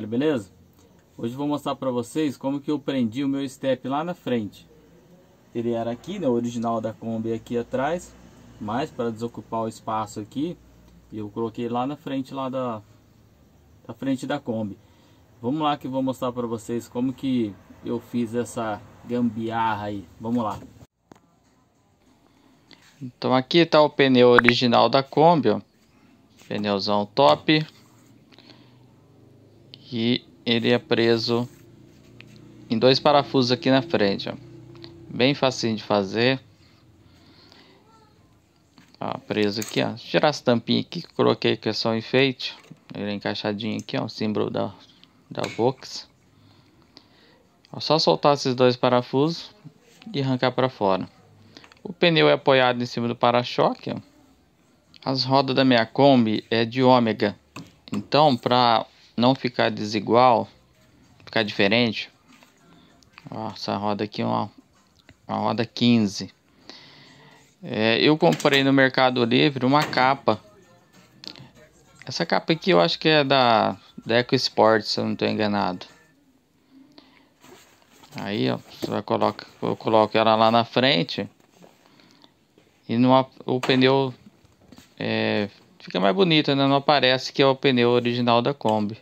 galera, beleza? Hoje eu vou mostrar pra vocês como que eu prendi o meu step lá na frente. Ele era aqui, né, o original da Kombi é aqui atrás, mas para desocupar o espaço aqui, eu coloquei lá na frente lá da, da frente da Kombi. Vamos lá que eu vou mostrar pra vocês como que eu fiz essa gambiarra aí. Vamos lá. Então aqui tá o pneu original da Kombi, ó. Pneuzão top que ele é preso em dois parafusos aqui na frente, ó. Bem facinho de fazer. Ó, tá preso aqui, ó. Tirar essa tampinha aqui que coloquei que é só um enfeite. Ele é encaixadinho aqui, ó. O símbolo da, da Vox. É só soltar esses dois parafusos e arrancar para fora. O pneu é apoiado em cima do para-choque. As rodas da minha Kombi é de ômega. Então, para não ficar desigual, ficar diferente. essa roda aqui é uma, uma roda 15. É, eu comprei no Mercado Livre uma capa. Essa capa aqui eu acho que é da, da Sport, se eu não estou enganado. Aí ó, você vai coloca, eu coloco ela lá na frente e o pneu é, fica mais bonito, né? não aparece que é o pneu original da Kombi.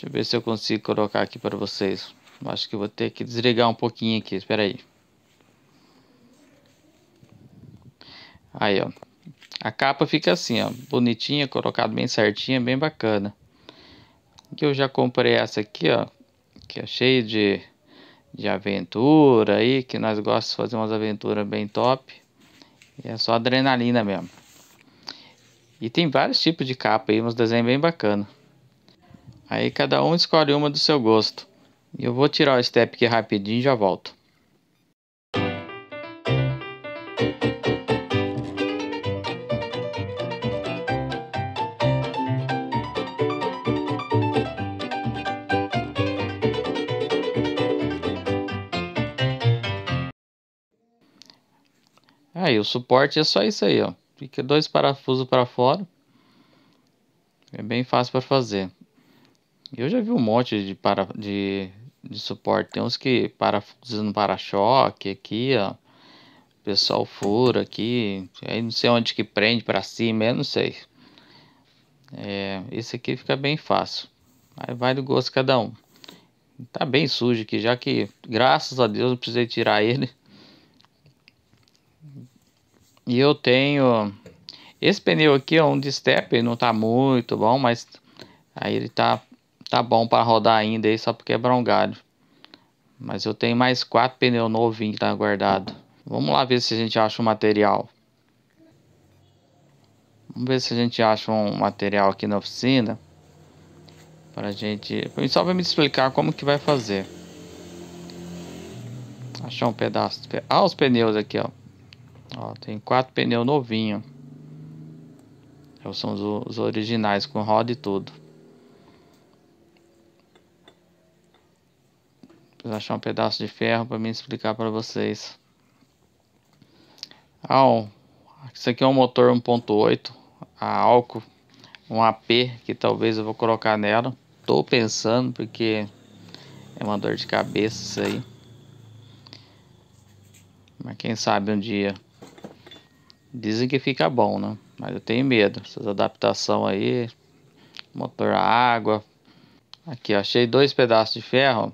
Deixa eu ver se eu consigo colocar aqui para vocês. Acho que vou ter que desligar um pouquinho aqui, espera aí. Aí, ó. A capa fica assim, ó, bonitinha, colocado bem certinha, bem bacana. Que eu já comprei essa aqui, ó, que é cheia de, de aventura aí, que nós gostamos de fazer umas aventuras bem top. E é só adrenalina mesmo. E tem vários tipos de capa aí, uns desenhos bem bacanas. Aí cada um escolhe uma do seu gosto. Eu vou tirar o step aqui rapidinho e já volto. Aí o suporte é só isso aí, ó. Fica dois parafusos para fora. É bem fácil para fazer. Eu já vi um monte de, para, de, de suporte. Tem uns que parafusa para-choque aqui, ó. O pessoal fura aqui. Aí não sei onde que prende para cima, eu não sei. É, esse aqui fica bem fácil. Aí vai do gosto cada um. Tá bem sujo aqui, já que graças a Deus eu precisei tirar ele. E eu tenho... Esse pneu aqui é um de step, não tá muito bom, mas... Aí ele tá tá bom para rodar ainda aí só porque quebrar um galho. Mas eu tenho mais quatro pneus novinhos que tá guardado. Vamos lá ver se a gente acha um material. Vamos ver se a gente acha um material aqui na oficina. Pra gente... Só vai me explicar como que vai fazer. Achar um pedaço... De... Ah, os pneus aqui, ó. ó tem quatro pneus novinhos. São os, os originais com roda e tudo. achar um pedaço de ferro para me explicar para vocês. Ah, um, isso aqui é um motor 1.8, a álcool, um AP que talvez eu vou colocar nela. Estou pensando porque é uma dor de cabeça isso aí. Mas quem sabe um dia. Dizem que fica bom, né? Mas eu tenho medo. Essas adaptação aí, motor a água. Aqui, ó, achei dois pedaços de ferro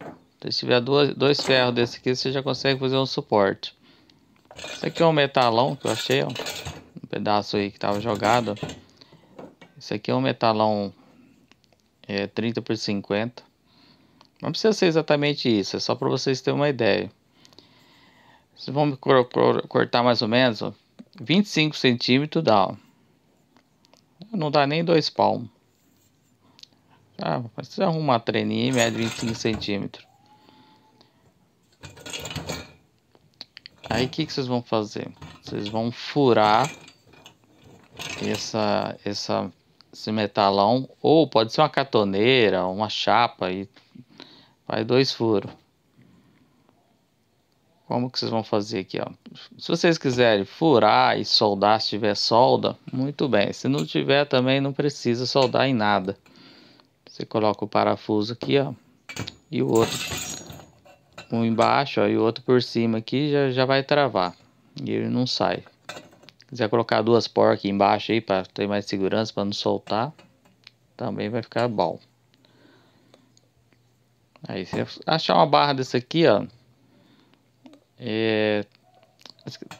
se tiver dois ferros desse aqui, você já consegue fazer um suporte. Isso aqui é um metalão que eu achei, ó. Um pedaço aí que tava jogado. Isso aqui é um metalão é, 30 por 50. Não precisa ser exatamente isso, é só para vocês terem uma ideia. Vocês vão cortar mais ou menos ó, 25 centímetros dá. Ó. Não dá nem dois palmos. Ah, mas você arruma uma treninha e mede 25 centímetros. Aí o que, que vocês vão fazer? Vocês vão furar essa, essa, esse metalão, ou pode ser uma catoneira, uma chapa, e faz dois furos. Como que vocês vão fazer aqui, ó? Se vocês quiserem furar e soldar, se tiver solda, muito bem. Se não tiver também, não precisa soldar em nada. Você coloca o parafuso aqui, ó, e o outro um embaixo ó, e o outro por cima aqui, já, já vai travar. E ele não sai. Se quiser colocar duas porcas embaixo aí para ter mais segurança, para não soltar, também vai ficar bom. Aí você achar uma barra dessa aqui, ó. É,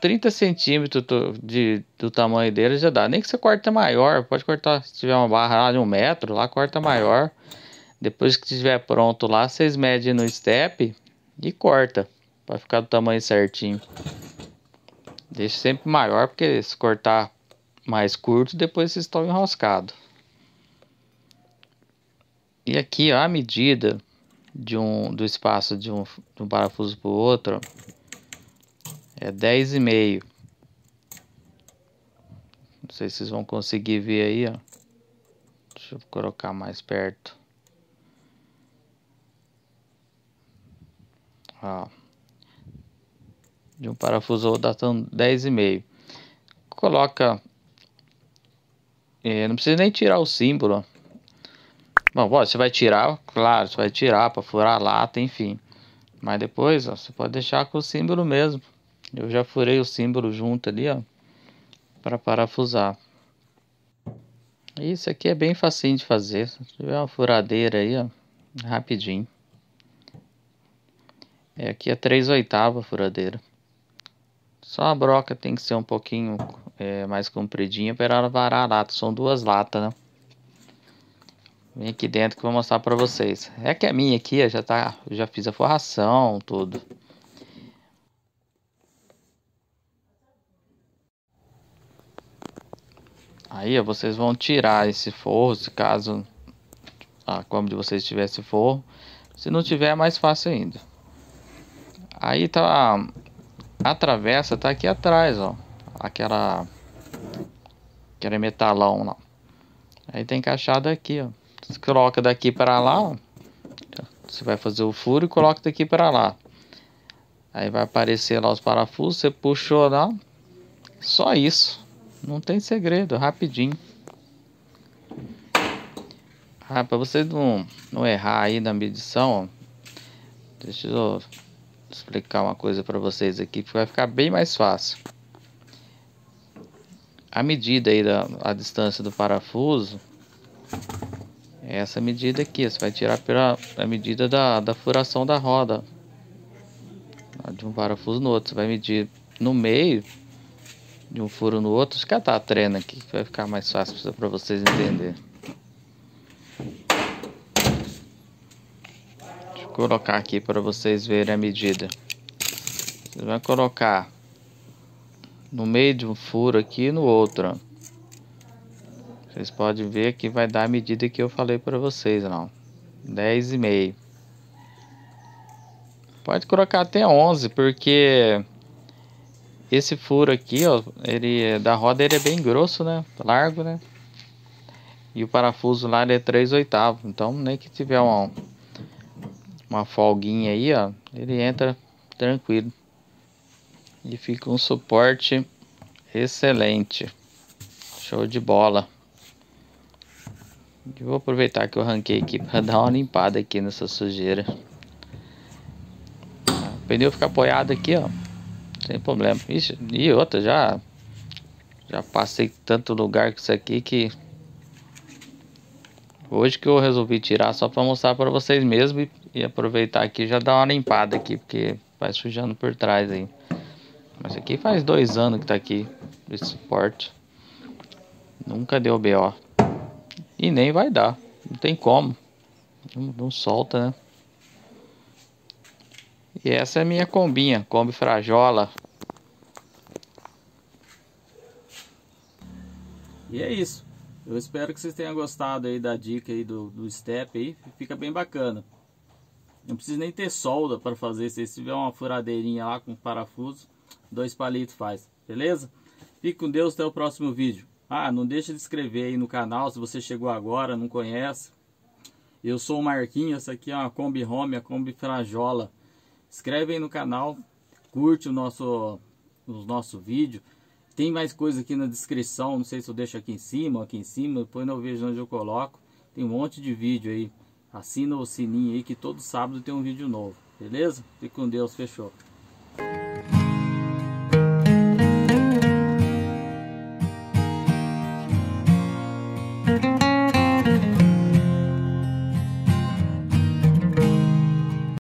30 centímetros de, do tamanho dele já dá. Nem que você corta maior, pode cortar. Se tiver uma barra lá de um metro, lá corta maior. Depois que estiver pronto lá, vocês medem no step e corta para ficar do tamanho certinho. Deixe sempre maior, porque se cortar mais curto, depois vocês estão enroscados. E aqui ó, a medida de um, do espaço de um, de um parafuso para o outro é 10,5. Não sei se vocês vão conseguir ver aí, ó. Deixa eu colocar mais perto. ó, de um parafuso ou datando 10,5. Coloca, é, não precisa nem tirar o símbolo. Bom, você vai tirar, claro, você vai tirar para furar a lata, enfim. Mas depois, ó, você pode deixar com o símbolo mesmo. Eu já furei o símbolo junto ali, ó, para parafusar. Isso aqui é bem facinho de fazer. Se tiver uma furadeira aí, ó, rapidinho. É, aqui é 3 oitava furadeira. Só a broca tem que ser um pouquinho é, mais compridinha para ela varar a lata. São duas latas, né? Vem aqui dentro que eu vou mostrar para vocês. É que a minha aqui já tá, já fiz a forração, tudo. Aí ó, vocês vão tirar esse forro, se caso a ah, como de vocês tivesse forro. Se não tiver, é mais fácil ainda. Aí tá a travessa tá aqui atrás, ó. Aquela aquele metalão lá. Aí tem encaixado aqui, ó. Você coloca daqui para lá, ó. Você vai fazer o furo e coloca daqui para lá. Aí vai aparecer lá os parafusos, você puxou lá. Só isso. Não tem segredo, rapidinho. Ah, para vocês não, não errar aí na medição, ó. Deixa eu explicar uma coisa para vocês aqui, porque vai ficar bem mais fácil. A medida aí da a distância do parafuso é essa medida aqui. Você vai tirar pela a medida da, da furação da roda de um parafuso no outro. Você vai medir no meio de um furo no outro. tá a trena aqui, que vai ficar mais fácil para vocês entenderem. colocar aqui para vocês verem a medida. Você vai colocar no meio de um furo aqui e no outro. Vocês podem ver que vai dar a medida que eu falei para vocês, não. 10 e meio. Pode colocar até 11, porque esse furo aqui, ó, ele é da roda ele é bem grosso, né? Largo, né? E o parafuso lá ele é 3 oitavos, então nem que tiver um uma folguinha aí, ó, ele entra tranquilo. E fica um suporte excelente. Show de bola. Eu vou aproveitar que eu ranquei aqui para dar uma limpada aqui nessa sujeira. O pneu fica apoiado aqui, ó. Sem problema. Ixi, e outra, já já passei tanto lugar com isso aqui que Hoje que eu resolvi tirar só para mostrar para vocês mesmo e, e, aproveitar aqui já dar uma limpada aqui, porque vai sujando por trás aí. Mas aqui faz dois anos que tá aqui esse suporte. Nunca deu BO. E nem vai dar. Não tem como. Não, não solta, né? E essa é a minha combinha, Kombi Frajola. E é isso. Eu espero que vocês tenham gostado aí da dica aí do, do step aí, fica bem bacana. Não precisa nem ter solda para fazer, se tiver uma furadeirinha lá com parafuso, dois palitos faz, beleza? Fique com Deus, até o próximo vídeo. Ah, não deixa de inscrever aí no canal se você chegou agora, não conhece. Eu sou o Marquinhos, essa aqui é uma Kombi Home, a Kombi Frajola. Inscreve aí no canal, curte o nosso, o nosso vídeo. Tem mais coisa aqui na descrição, não sei se eu deixo aqui em cima, aqui em cima, depois eu vejo onde eu coloco. Tem um monte de vídeo aí. Assina o sininho aí que todo sábado tem um vídeo novo, beleza? Fique com Deus, fechou.